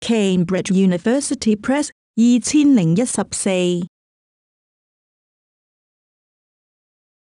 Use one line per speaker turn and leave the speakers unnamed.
Cambridge University Press 二千零一十四。